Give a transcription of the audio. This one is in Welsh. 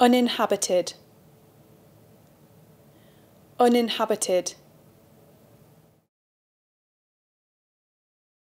uninhabited uninhabited